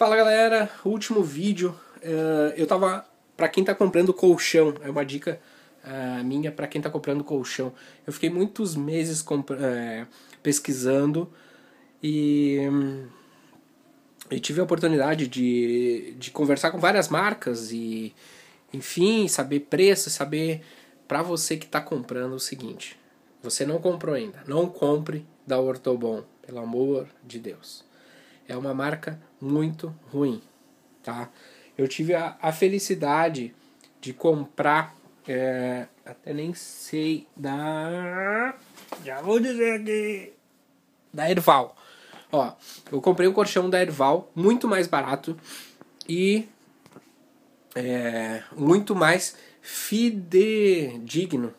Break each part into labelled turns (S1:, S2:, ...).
S1: Fala galera, último vídeo. É, eu tava. Pra quem tá comprando colchão, é uma dica é, minha para quem tá comprando colchão. Eu fiquei muitos meses é, pesquisando hum, e. tive a oportunidade de, de conversar com várias marcas e, enfim, saber preço, saber para você que está comprando o seguinte: você não comprou ainda, não compre da Ortobon, pelo amor de Deus é uma marca muito ruim, tá? Eu tive a, a felicidade de comprar, é, até nem sei, da. Já vou dizer aqui! Da Erval. Ó, eu comprei um colchão da Erval, muito mais barato e é, muito mais fidedigno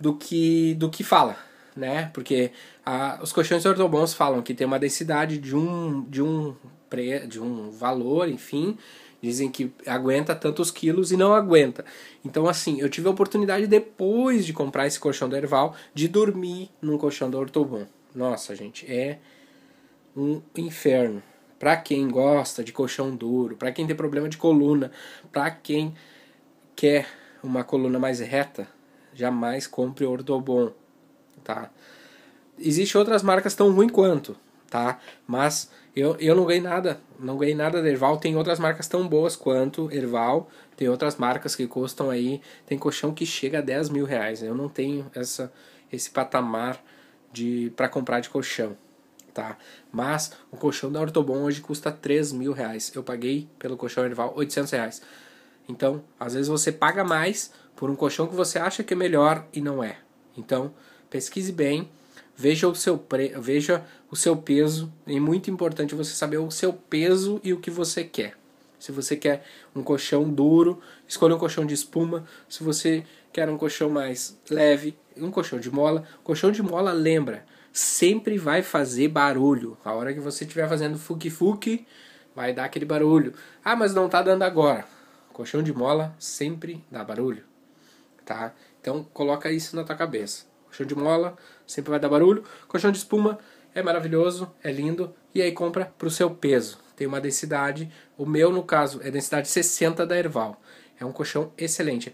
S1: do que, do que fala né? Porque a, os colchões ortobons falam que tem uma densidade de um, de um, pre, de um valor, enfim, Dizem que aguenta tantos quilos e não aguenta. Então, assim, eu tive a oportunidade depois de comprar esse colchão do Erval de dormir num colchão do Ortobon. Nossa, gente, é um inferno. Para quem gosta de colchão duro, para quem tem problema de coluna, para quem quer uma coluna mais reta, jamais compre Ortobon tá? Existem outras marcas tão ruim quanto, tá? Mas eu, eu não ganhei nada, não ganhei nada da Erval. Tem outras marcas tão boas quanto Erval, tem outras marcas que custam aí, tem colchão que chega a 10 mil reais. Eu não tenho essa, esse patamar de para comprar de colchão, tá? Mas o colchão da Ortobon hoje custa 3 mil reais. Eu paguei pelo colchão Erval 800 reais. Então, às vezes você paga mais por um colchão que você acha que é melhor e não é. Então, pesquise bem, veja o seu, pre... veja o seu peso. É muito importante você saber o seu peso e o que você quer. Se você quer um colchão duro, escolha um colchão de espuma. Se você quer um colchão mais leve, um colchão de mola. Colchão de mola, lembra, sempre vai fazer barulho. A hora que você estiver fazendo fuki-fuki, vai dar aquele barulho. Ah, mas não tá dando agora. Colchão de mola sempre dá barulho, tá? Então coloca isso na tua cabeça. Colchão de mola, sempre vai dar barulho. Colchão de espuma é maravilhoso, é lindo. E aí compra para o seu peso. Tem uma densidade, o meu no caso é densidade 60 da Erval. É um colchão excelente.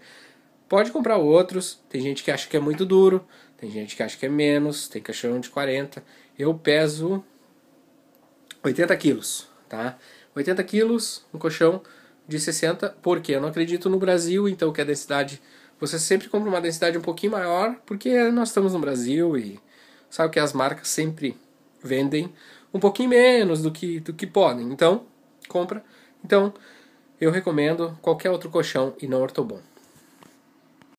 S1: Pode comprar outros, tem gente que acha que é muito duro, tem gente que acha que é menos, tem colchão de 40. Eu peso 80 quilos, tá? 80 quilos, um colchão de 60, porque eu não acredito no Brasil, então que a densidade você sempre compra uma densidade um pouquinho maior, porque nós estamos no Brasil e sabe que as marcas sempre vendem um pouquinho menos do que, do que podem. Então, compra. Então, eu recomendo qualquer outro colchão e não ortobon.